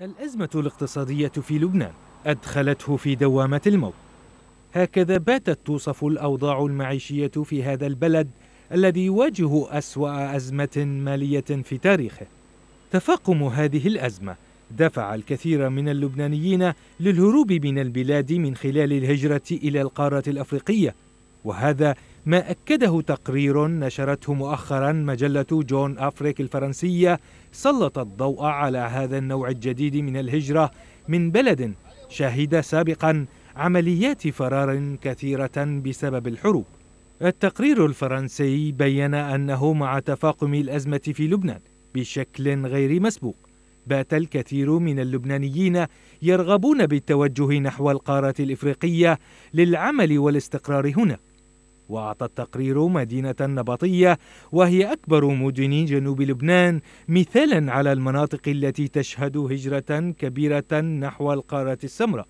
الأزمة الاقتصادية في لبنان أدخلته في دوامة الموت هكذا باتت توصف الأوضاع المعيشية في هذا البلد الذي يواجه أسوأ أزمة مالية في تاريخه تفاقم هذه الأزمة دفع الكثير من اللبنانيين للهروب من البلاد من خلال الهجرة إلى القارة الأفريقية وهذا ما أكده تقرير نشرته مؤخرا مجلة جون أفريك الفرنسية سلط الضوء على هذا النوع الجديد من الهجرة من بلد شهد سابقا عمليات فرار كثيرة بسبب الحروب التقرير الفرنسي بين أنه مع تفاقم الأزمة في لبنان بشكل غير مسبوق بات الكثير من اللبنانيين يرغبون بالتوجه نحو القارة الإفريقية للعمل والاستقرار هناك وأعطى التقرير مدينة النبطية وهي أكبر مدن جنوب لبنان مثالا على المناطق التي تشهد هجرة كبيرة نحو القارة السمراء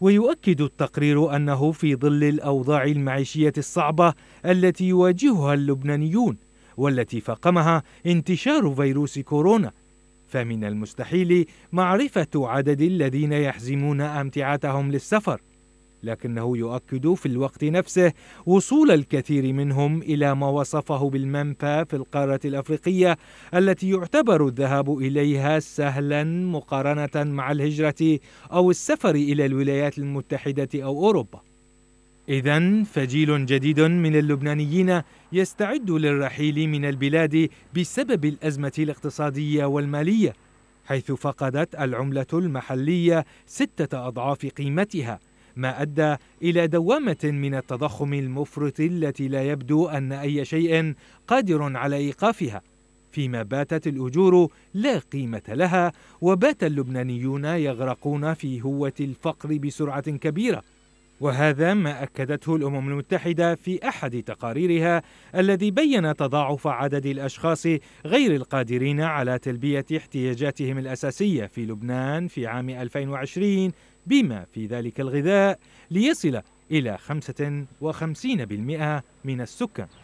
ويؤكد التقرير أنه في ظل الأوضاع المعيشية الصعبة التي يواجهها اللبنانيون والتي فقمها انتشار فيروس كورونا فمن المستحيل معرفة عدد الذين يحزمون أمتعتهم للسفر لكنه يؤكد في الوقت نفسه وصول الكثير منهم الى ما وصفه بالمنفى في القاره الافريقيه التي يعتبر الذهاب اليها سهلا مقارنه مع الهجره او السفر الى الولايات المتحده او اوروبا إذا فجيل جديد من اللبنانيين يستعد للرحيل من البلاد بسبب الأزمة الاقتصادية والمالية، حيث فقدت العملة المحلية ستة أضعاف قيمتها ما ادى الى دوامه من التضخم المفرط التي لا يبدو ان اي شيء قادر على ايقافها فيما باتت الاجور لا قيمه لها وبات اللبنانيون يغرقون في هوه الفقر بسرعه كبيره وهذا ما اكدته الامم المتحده في احد تقاريرها الذي بين تضاعف عدد الاشخاص غير القادرين على تلبيه احتياجاتهم الاساسيه في لبنان في عام 2020 بما في ذلك الغذاء ليصل إلى 55% من السكر